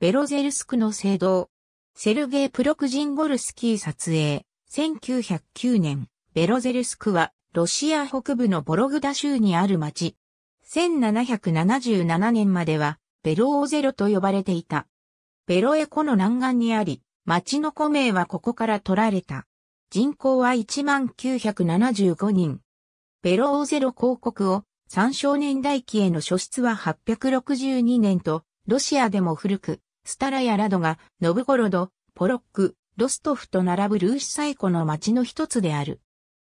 ベロゼルスクの聖堂。セルゲイ・プロクジンゴルスキー撮影。1909年、ベロゼルスクは、ロシア北部のボログダ州にある町。1777年までは、ベローゼロと呼ばれていた。ベロエコの南岸にあり、町の古名はここから取られた。人口は1975人。ベローゼロ広告を、三少年代記への書出は862年と、ロシアでも古く、スタラヤ・ラドが、ノブゴロド、ポロック、ロストフと並ぶルーシ最古の町の一つである。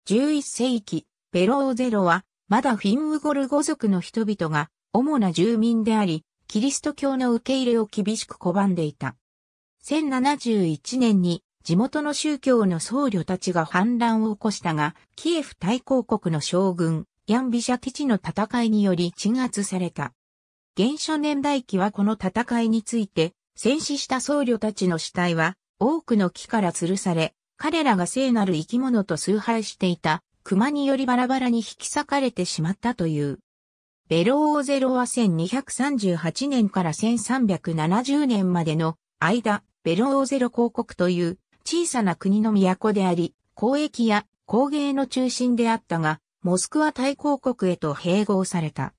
11世紀、ベローゼロは、まだフィンウゴル語族の人々が、主な住民であり、キリスト教の受け入れを厳しく拒んでいた。1071年に、地元の宗教の僧侶たちが反乱を起こしたが、キエフ大公国の将軍、ヤンビシャ基地の戦いにより鎮圧された。原初年代記はこの戦いについて、戦死した僧侶たちの死体は多くの木から吊るされ、彼らが聖なる生き物と崇拝していた熊によりバラバラに引き裂かれてしまったという。ベローゼロは1238年から1370年までの間、ベローゼロ公国という小さな国の都であり、交易や工芸の中心であったが、モスクワ大公国へと併合された。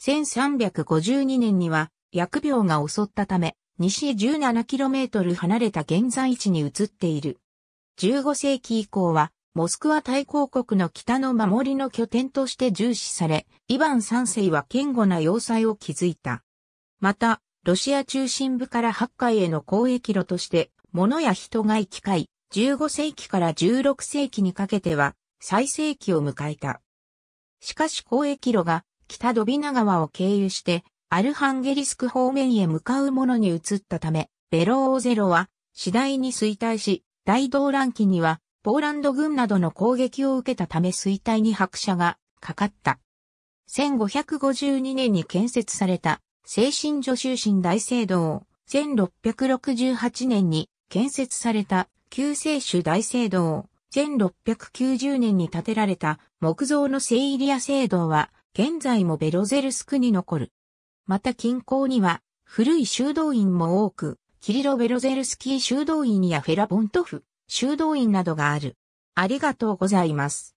1352年には疫病が襲ったため、西へ 17km 離れた現在地に移っている。15世紀以降は、モスクワ大公国の北の守りの拠点として重視され、イヴァン三世は堅固な要塞を築いた。また、ロシア中心部から八海への交易路として、物や人が行き交い、15世紀から16世紀にかけては、最盛期を迎えた。しかし交易路が北ドビナ川を経由してアルハンゲリスク方面へ向かうものに移ったため、ベローゼロは次第に衰退し、大動乱期にはポーランド軍などの攻撃を受けたため衰退に拍車がかかった。1552年に建設された精神助修神大聖堂、1668年に建設された旧聖主大聖堂、1690年に建てられた木造の聖イリア聖堂は現在もベロゼルスクに残る。また近郊には古い修道院も多く、キリロ・ベロゼルスキー修道院やフェラボントフ修道院などがある。ありがとうございます。